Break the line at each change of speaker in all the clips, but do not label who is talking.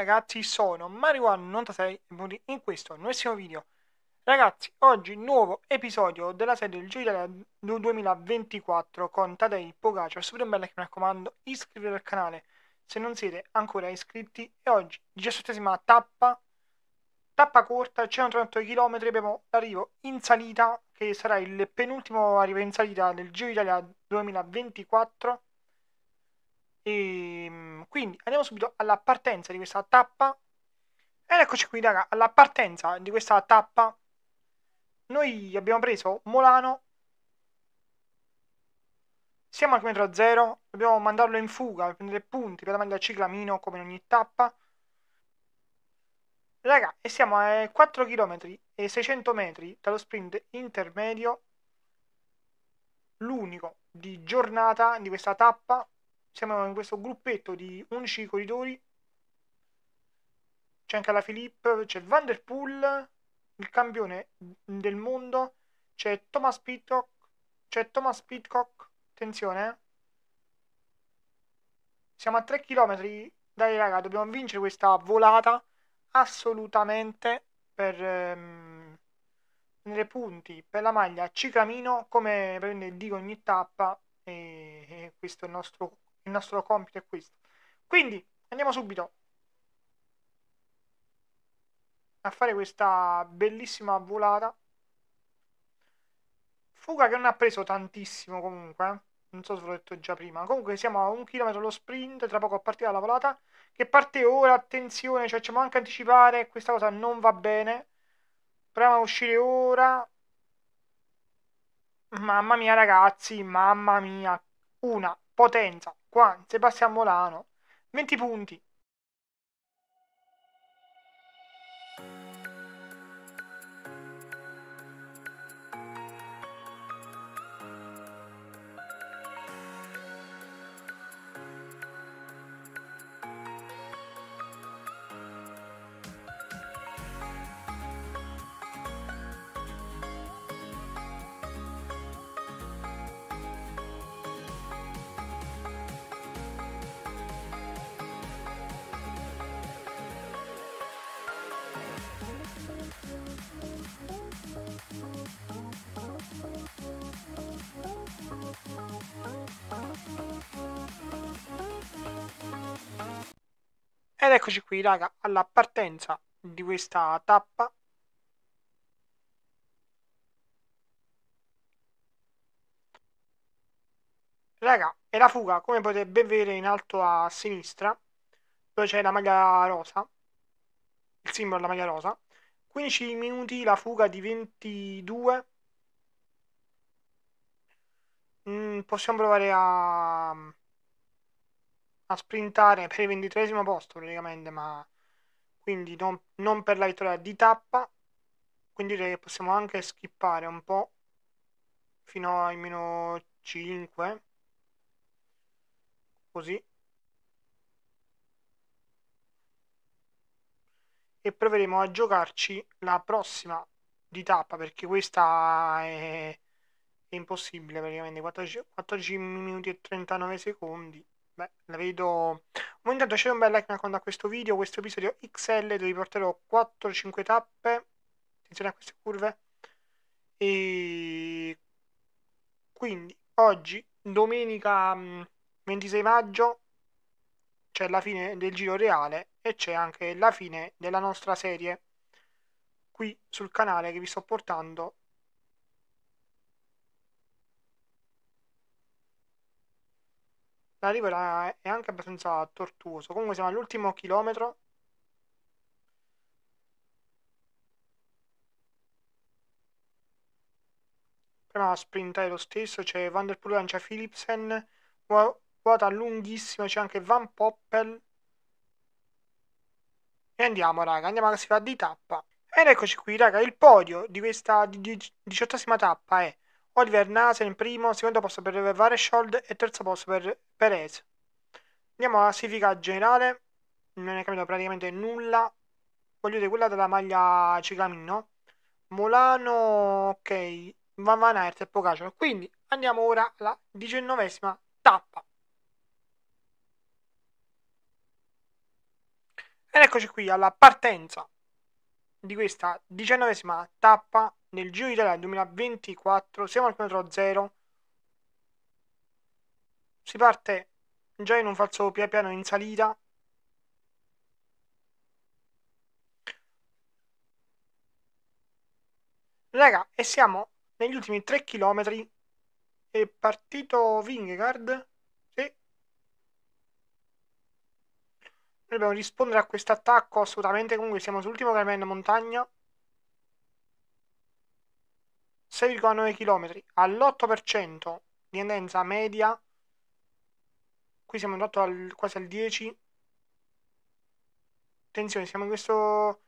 ragazzi sono Mario196 in questo nuovissimo video Ragazzi, oggi nuovo episodio della serie del Giro Italia 2024 con Tadei Pogacar Super bella che mi raccomando iscrivetevi al canale se non siete ancora iscritti E oggi, 17 tappa, tappa corta, 138 km, abbiamo l'arrivo in salita Che sarà il penultimo arrivo in salita del Giro Italia 2024 e, ehm, quindi andiamo subito alla partenza di questa tappa. Ed eccoci qui, raga, alla partenza di questa tappa. Noi abbiamo preso Molano. Siamo al chilometro zero. Dobbiamo mandarlo in fuga per prendere punti per mandare al ciclamino come in ogni tappa. Raga, e siamo a 4 km e 600 metri dallo sprint intermedio. L'unico di giornata di questa tappa siamo in questo gruppetto di 11 corridori. C'è anche la Filippo, c'è Van Der Poel, il campione del mondo, c'è Thomas Pitcock, c'è Thomas Pitcock, attenzione, eh. siamo a 3 km, dai raga, dobbiamo vincere questa volata assolutamente per ehm, prendere punti per la maglia Cicamino, come prende il D ogni tappa e, e questo è il nostro il nostro compito è questo. Quindi andiamo subito a fare questa bellissima volata. Fuga che non ha preso tantissimo comunque, eh. non so se l'ho detto già prima. Comunque siamo a un chilometro lo sprint, tra poco partirà la volata, che parte ora, attenzione, cioè ci manca anticipare, questa cosa non va bene. Proviamo a uscire ora. Mamma mia ragazzi, mamma mia, una potenza qua Sebastian Molano 20 punti Ed eccoci qui, raga, alla partenza di questa tappa. Raga, è la fuga, come potete ben vedere in alto a sinistra, dove c'è la maglia rosa, il simbolo della maglia rosa. 15 minuti, la fuga di 22. Mm, possiamo provare a a sprintare per il ventitresimo posto praticamente, ma quindi non, non per la vittoria di tappa. Quindi direi che possiamo anche skippare un po' fino ai meno 5. Così. e proveremo a giocarci la prossima di tappa perché questa è, è impossibile praticamente 14, 14 minuti e 39 secondi Beh, la vedo... Ma intanto c'è un bel like quando a questo video, questo episodio XL dove vi porterò 4-5 tappe. Attenzione a queste curve. E... Quindi, oggi, domenica 26 mm, maggio, c'è la fine del giro reale e c'è anche la fine della nostra serie qui sul canale che vi sto portando L'arrivo è anche abbastanza tortuoso. Comunque siamo all'ultimo chilometro. Prima a sprintare lo stesso, c'è Van der Poel, lancia Philipsen, ruota lunghissima, c'è anche Van Poppel. E andiamo raga, andiamo a si fa di tappa. Ed eccoci qui raga, il podio di questa diciottesima tappa è Oliver Nasen primo, secondo posto per Vareschold e terzo posto per Perez. Andiamo alla classifica generale, non è cambiato praticamente nulla. Voglio dire quella della maglia Cicamino. Molano, ok, Van Van Aert e Pogacar. Quindi andiamo ora alla diciannovesima tappa. Ed eccoci qui alla partenza di questa diciannovesima tappa nel Giro d'Italia 2024 siamo al chilometro 0 si parte già in un falso pian piano in salita raga e siamo negli ultimi 3 km è partito Vingegaard sì. noi dobbiamo rispondere a questo attacco assolutamente comunque siamo sull'ultimo grammen montagna 6,9 km all'8% di tendenza media. Qui siamo andati al, quasi al 10. Attenzione, siamo in questo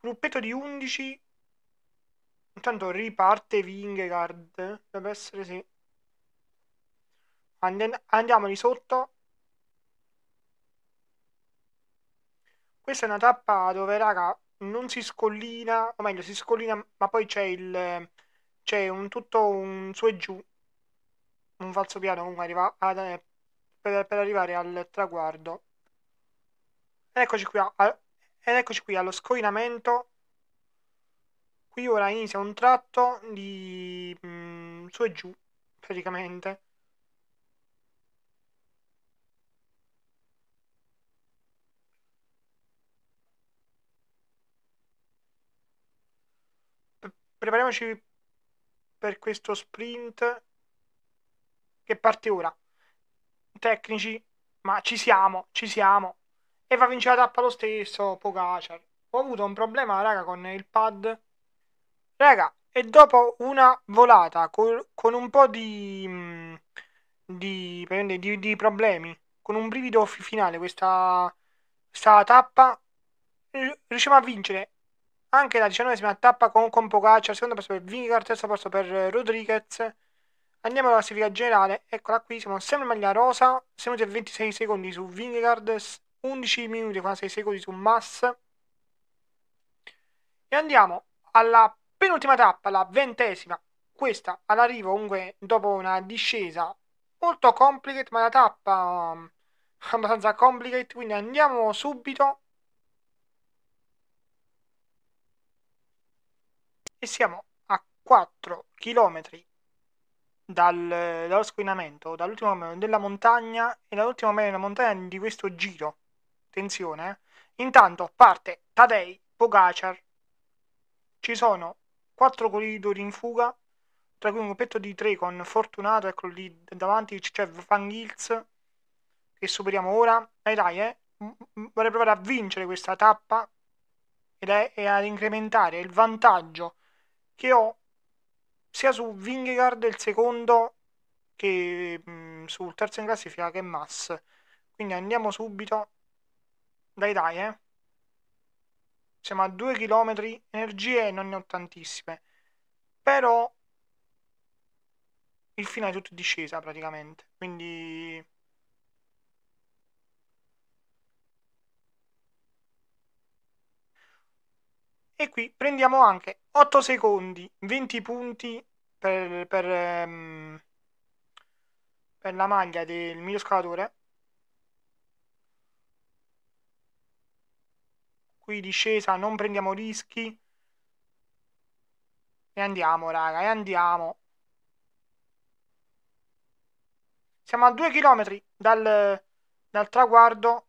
gruppetto di 11. Intanto riparte Vingegaard. Deve essere sì. andiamo di sotto. Questa è una tappa dove, raga, non si scollina, o meglio, si scollina, ma poi c'è il c'è un tutto un su e giù, un falso piano comunque arriva ad, eh, per, per, arrivare al traguardo. eccoci qui, a, a, ed eccoci qui allo scollinamento. Qui ora inizia un tratto di mh, mm, su e giù, praticamente. prepariamoci per questo sprint che parte ora. Tecnici, ma ci siamo, ci siamo. E va a vincere la tappa lo stesso, Pogacar. Ho avuto un problema, raga, con il pad. Raga, e dopo una volata col, con un po' di, mm, di, di, di, problemi, con un brivido finale questa, questa tappa, riusciamo a vincere anche la diciannovesima tappa con, Compocaccio, Pogaccia, secondo posto per Vingar, terzo posto per eh, Rodriguez. Andiamo alla classifica generale, eccola qui, siamo sempre in maglia rosa, siamo e 26 secondi su Vingegaard, 11 minuti e 46 secondi su Mass. E andiamo alla penultima tappa, la ventesima, questa all'arrivo comunque dopo una discesa molto complicate, ma la tappa um, abbastanza complicate, quindi andiamo subito e siamo a 4 km dal, dallo squinamento, dall'ultimo momento della montagna e dall'ultimo momento della montagna di questo giro. Attenzione, eh. intanto parte Tadei Pogacar. Ci sono 4 corridori in fuga, tra cui un gruppetto di 3 con Fortunato, eccolo lì davanti c'è Van Gils che superiamo ora. Dai dai, eh. vorrei provare a vincere questa tappa ed è, è ad incrementare il vantaggio che ho sia su Vingegaard il secondo che mh, mm, sul terzo in classifica che è Mass. Quindi andiamo subito. Dai dai, eh. Siamo a 2 km, energie non ne ho tantissime. Però il finale è tutto discesa praticamente. Quindi e qui prendiamo anche 8 secondi, 20 punti per, per, ehm, per la maglia del mio scalatore. Qui discesa, non prendiamo rischi. E andiamo, raga, e andiamo. Siamo a 2 km dal, dal traguardo.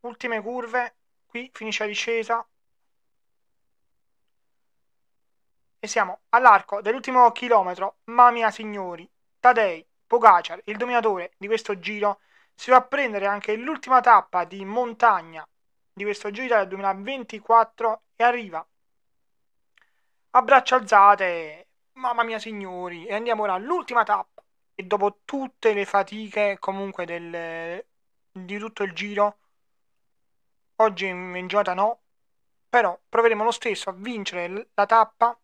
Ultime curve. Qui finisce la discesa. e siamo all'arco dell'ultimo chilometro, mamma mia, signori, Tadei, Pogacar, il dominatore di questo giro, si va a prendere anche l'ultima tappa di montagna di questo giro del 2024 e arriva a braccia alzate, mamma mia signori, e andiamo ora all'ultima tappa e dopo tutte le fatiche comunque del, di tutto il giro, oggi in giornata no, però proveremo lo stesso a vincere la tappa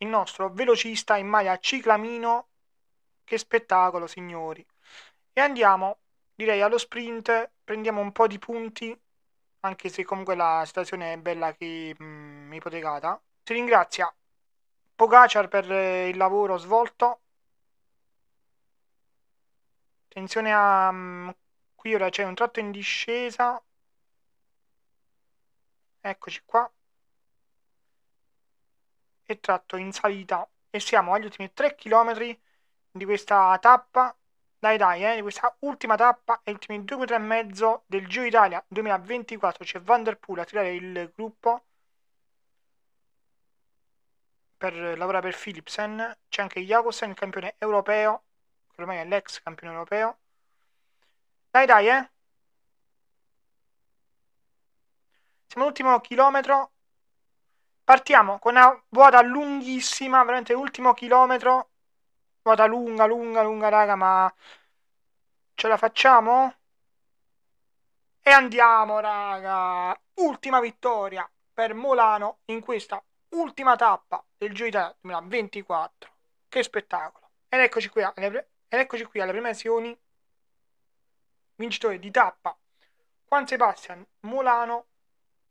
il nostro velocista in maglia ciclamino. Che spettacolo, signori! E andiamo, direi, allo sprint, prendiamo un po' di punti, anche se comunque la situazione è bella che mh, mm, ipotecata. Si ringrazia Pogacar per eh, il lavoro svolto. Attenzione a... Mh, mm, qui ora c'è un tratto in discesa. Eccoci qua e tratto in salita e siamo agli ultimi 3 km di questa tappa dai dai eh, di questa ultima tappa e ultimi 2 km e mezzo del Giro Italia 2024 c'è Vanderpool a tirare il gruppo per lavorare per Philipsen c'è anche Jakobsen campione europeo che ormai è l'ex campione europeo dai dai eh siamo all'ultimo chilometro Partiamo con una vuota lunghissima, veramente l'ultimo chilometro. Vuota lunga, lunga, lunga, raga, ma ce la facciamo? E andiamo, raga. Ultima vittoria per Molano in questa ultima tappa del Giro d'Italia 2024. Che spettacolo. Ed eccoci qui alle, pre- ed eccoci qui alle premiazioni. Vincitore di tappa Juan Sebastian Molano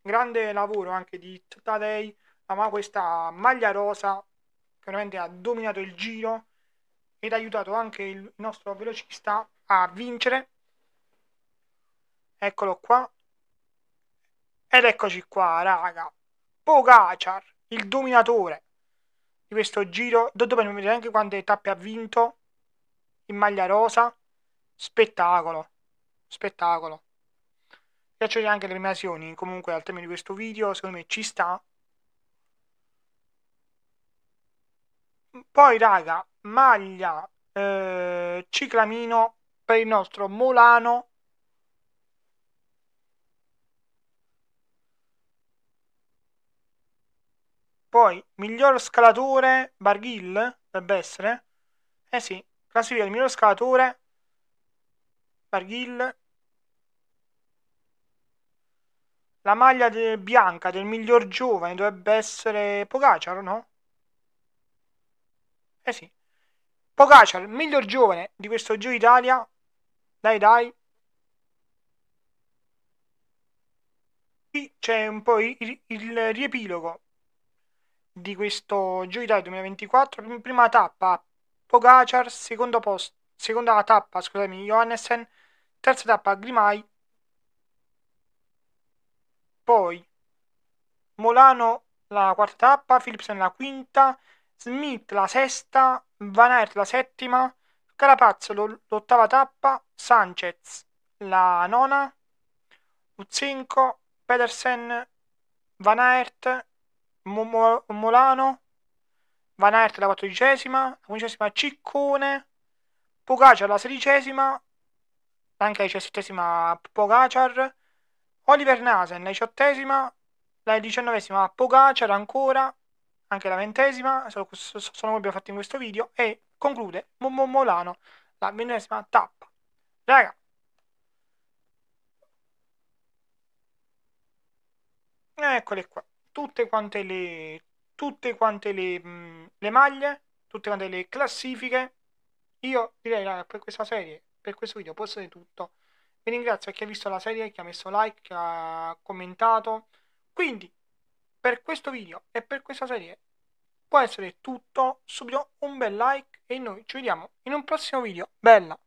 grande lavoro anche di Tadei ma questa maglia rosa che veramente ha dominato il giro ed ha aiutato anche il nostro velocista a vincere eccolo qua ed eccoci qua raga Pogacar il dominatore di questo giro dopo non vedere anche quante tappe ha vinto in maglia rosa spettacolo spettacolo piacciono anche le animazioni comunque al termine di questo video secondo me ci sta Poi, raga, maglia eh, ciclamino per il nostro Molano. Poi, miglior scalatore, Barghil, dovrebbe essere. Eh sì, classifica del miglior scalatore, Barghil. La maglia de bianca del miglior giovane dovrebbe essere Pogacar, no? Eh sì. Pogacar, miglior giovane di questo Giro Italia. Dai, dai. Qui c'è un po' il, il riepilogo di questo Giro Italia 2024. Prima tappa Pogacar, secondo posto, seconda tappa, scusami, Johannessen, terza tappa Grimai. Poi Molano la quarta tappa, Philipsen la quinta, Smith la sesta, Van Aert la settima, Carapaz l'ottava tappa, Sanchez la nona, Uzzinco, Pedersen, Van Aert, Molano, Van Aert la quattordicesima, la quindicesima Ciccone, Pogacar la sedicesima, anche la diciassettesima Pogacar, Oliver Nasen la diciottesima, la diciannovesima Pogacar ancora, anche la ventesima, sono come abbiamo fatto in questo video, e conclude Momolano, la ventesima tappa. Raga, eccole qua, tutte quante le, tutte quante le, mh, le maglie, tutte quante le classifiche. Io direi, raga, per questa serie, per questo video, posso di tutto. Vi ringrazio a chi ha visto la serie, chi ha messo like, chi ha commentato. Quindi, per questo video e per questa serie può essere tutto, subito un bel like e noi ci vediamo in un prossimo video. Bella!